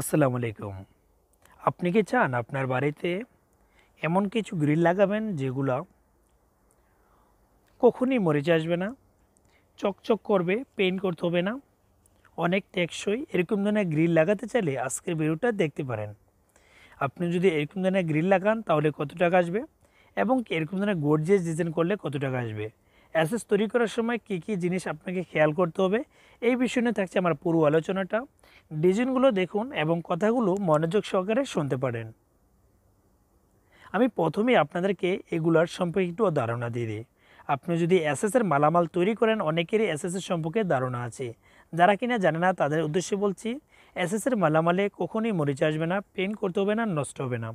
আসসালামু আলাইকুম আপনি কি চান আপনার বাড়িতে এমন কিছু গ্রিল লাগাবেন যেগুলো কখনই মরে আসবে না চকচক করবে পেইন্ট করতে হবে না অনেক টেকসই এরকম ধরনের গ্রিল লাগাতে চাইলে আজকের ভিডিওটা দেখতে পারেন আপনি যদি এরকম ধরনের গ্রিল লাগান তাহলে কত টাকা আসবে এবং এরকম ধরনের গোর্জেস ডিজাইন করলে কত টাকা আসবে অ্যাসেস তৈরি করার সময় কি কি জিনিস আপনাকে খেয়াল করতে হবে এই বিষয় নিয়ে থাকছে আমার পুরো আলোচনাটা ডিজাইনগুলো দেখুন এবং কথাগুলো মনোযোগ সহকারে শুনতে পারেন আমি প্রথমেই আপনাদেরকে এগুলার সম্পর্কে একটু ধারণা দিয়ে দিই আপনি যদি অ্যাসেসের মালামাল তৈরি করেন অনেকেরই অ্যাসেসের সম্পর্কে ধারণা আছে যারা কিনা জানে না তাদের উদ্দেশ্যে বলছি অ্যাসেসের মালামালে কখনোই মরিচ আসবে না পেন করতে হবে না নষ্ট হবে না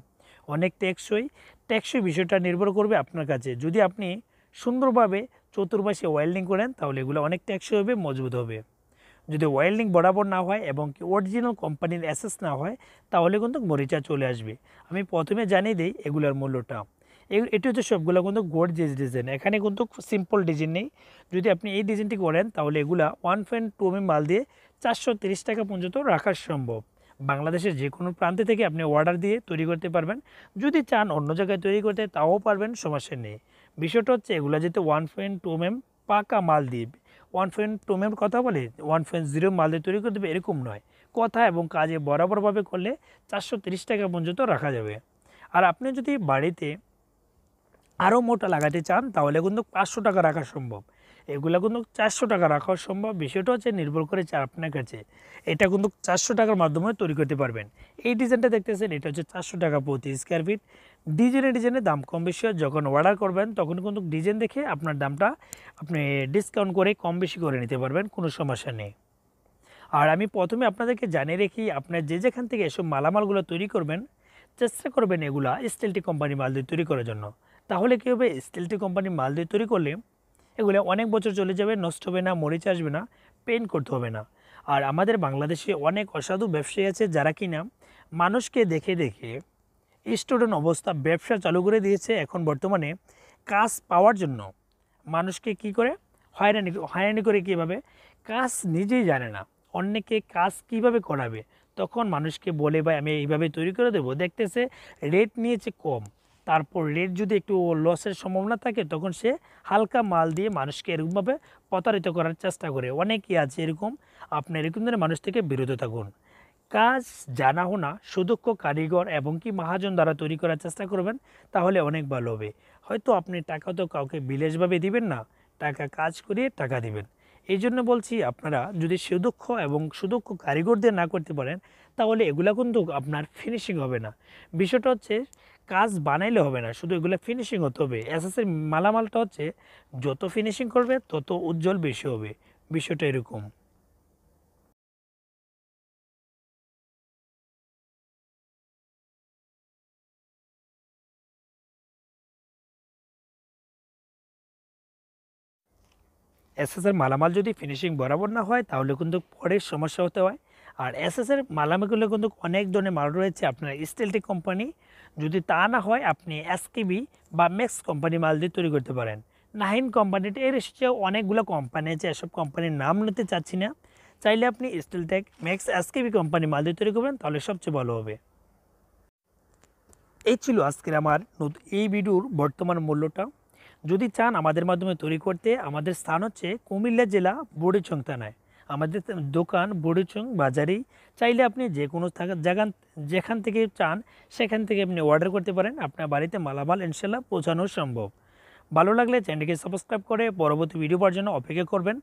অনেক টেকসই টেকসই বিষয়টা নির্ভর করবে আপনার কাছে যদি আপনি সুন্দরভাবে চতুর্পাশে ওয়েল্ডিং করেন তাহলে এগুলো অনেক ট্যাক্সি হবে মজবুত হবে যদি ওয়েল্ডিং বরাবর না হয় এবং কি অরিজিনাল কোম্পানির অ্যাসেস না হয় তাহলে কিন্তু মরিচা চলে আসবে আমি প্রথমে জানিয়ে দিই এগুলোর মূল্যটা এটি হচ্ছে সবগুলো কিন্তু গর্জেস ডিজাইন এখানে কিন্তু সিম্পল ডিজাইন নেই যদি আপনি এই ডিজাইনটি করেন তাহলে এগুলা ওয়ান পয়েন্ট টু এম মাল দিয়ে চারশো টাকা পর্যন্ত রাখা সম্ভব বাংলাদেশের যে কোনো প্রান্তে থেকে আপনি অর্ডার দিয়ে তৈরি করতে পারবেন যদি চান অন্য জায়গায় তৈরি করতে তাও পারবেন সমস্যা নেই বিষয়টা হচ্ছে এগুলো যেতে ওয়ান পয়েন্ট টু এম পাকা মালদ্বীপ ওয়ান পয়েন্ট টু এম কথা বলে ওয়ান পয়েন্ট জিরো মাল দিয়ে তৈরি করে দেবে এরকম নয় কথা এবং কাজে বরাবরভাবে করলে চারশো তিরিশ টাকা পর্যন্ত রাখা যাবে আর আপনি যদি বাড়িতে আরও মোটা লাগাতে চান তাহলে কিন্তু পাঁচশো টাকা রাখা সম্ভব এগুলো কিন্তু চারশো টাকা রাখা সম্ভব বিষয়টা হচ্ছে নির্ভর করে আপনার কাছে এটা কিন্তু চারশো টাকার মাধ্যমে তৈরি করতে পারবেন এই ডিজাইনটা দেখতেছেন এটা হচ্ছে চারশো টাকা প্রতি স্কোয়ার ফিট ডিজাইনে ডিজাইনে দাম কম বেশি যখন অর্ডার করবেন তখন কিন্তু ডিজাইন দেখে আপনার দামটা আপনি ডিসকাউন্ট করে কম বেশি করে নিতে পারবেন কোনো সমস্যা নেই আর আমি প্রথমে আপনাদেরকে জানিয়ে রেখি আপনার যে যেখান থেকে এসব মালামালগুলো তৈরি করবেন চেষ্টা করবেন এগুলা স্টিলটি কোম্পানি মাল দিয়ে তৈরি করার জন্য তাহলে কী হবে স্টিলটি কোম্পানি মাল দিয়ে তৈরি করলে এগুলো অনেক বছর চলে যাবে নষ্ট হবে না মরিচ আসবে না পেন করতে হবে না আর আমাদের বাংলাদেশে অনেক অসাধু ব্যবসায়ী আছে যারা কিনা মানুষকে দেখে দেখে স্টুডেন্ট অবস্থা ব্যবসা চালু করে দিয়েছে এখন বর্তমানে কাজ পাওয়ার জন্য মানুষকে কি করে হয়রানি হয়রানি করে কীভাবে কাজ নিজেই জানে না অন্যকে কাজ কিভাবে করাবে তখন মানুষকে বলে ভাই আমি এইভাবে তৈরি করে দেবো দেখতেছে রেট নিয়েছে কম তারপর রেট যদি একটু লসের সম্ভাবনা থাকে তখন সে হালকা মাল দিয়ে মানুষকে এরকমভাবে প্রতারিত করার চেষ্টা করে অনেকেই আছে এরকম আপনি এরকম ধরনের মানুষ থেকে বিরত থাকুন কাজ জানা হোনা সুদক্ষ কারিগর এবং কি মহাজন দ্বারা তৈরি করার চেষ্টা করবেন তাহলে অনেক ভালো হবে হয়তো আপনি টাকা তো কাউকে বিলেসভাবে দিবেন না টাকা কাজ করিয়ে টাকা দিবেন এই জন্য বলছি আপনারা যদি সুদক্ষ এবং সুদক্ষ কারিগরদের না করতে পারেন তাহলে এগুলা কিন্তু আপনার ফিনিশিং হবে না বিষয়টা হচ্ছে কাজ বানাইলে হবে না শুধু এগুলো ফিনিশিং হতে হবে এসএসের মালামালটা হচ্ছে যত ফিনিশিং করবে তত উজ্জ্বল বেশি হবে বিষয়টা এরকম এসএসের মালামাল যদি ফিনিশিং বরাবর না হয় তাহলে কিন্তু পরে সমস্যা হতে হয় আর এসএসের মালামালগুলো কিন্তু অনেক ধরনের মাল রয়েছে আপনার স্টিলটি কোম্পানি যদি তা না হয় আপনি এসকেবি বা মেক্স কোম্পানি মাল দিয়ে তৈরি করতে পারেন নাহিন কোম্পানিটা এর এসেছে অনেকগুলো কোম্পানি আছে এসব কোম্পানির নাম নিতে চাচ্ছি না চাইলে আপনি স্টিলটেক ম্যাক্স এসকেবি কোম্পানি মাল দিয়ে তৈরি করবেন তাহলে সবচেয়ে ভালো হবে এই ছিল আজকের আমার এই ভিডিওর বর্তমান মূল্যটা যদি চান আমাদের মাধ্যমে তৈরি করতে আমাদের স্থান হচ্ছে কুমিল্লা জেলা বুড়িচং থানায় আমাদের দোকান বড়িচং বাজারেই চাইলে আপনি যে কোনো জায়গা যেখান থেকে চান সেখান থেকে আপনি অর্ডার করতে পারেন আপনার বাড়িতে মালামাল ইনশাল্লাহ পৌঁছানো সম্ভব ভালো লাগলে চ্যানেলকে সাবস্ক্রাইব করে পরবর্তী ভিডিও পাওয়ার জন্য অপেক্ষা করবেন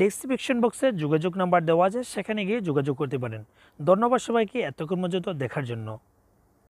ডিসক্রিপশন বক্সে যোগাযোগ নাম্বার দেওয়া আছে সেখানে গিয়ে যোগাযোগ করতে পারেন ধন্যবাদ সবাইকে এতক্ষণ পর্যন্ত দেখার জন্য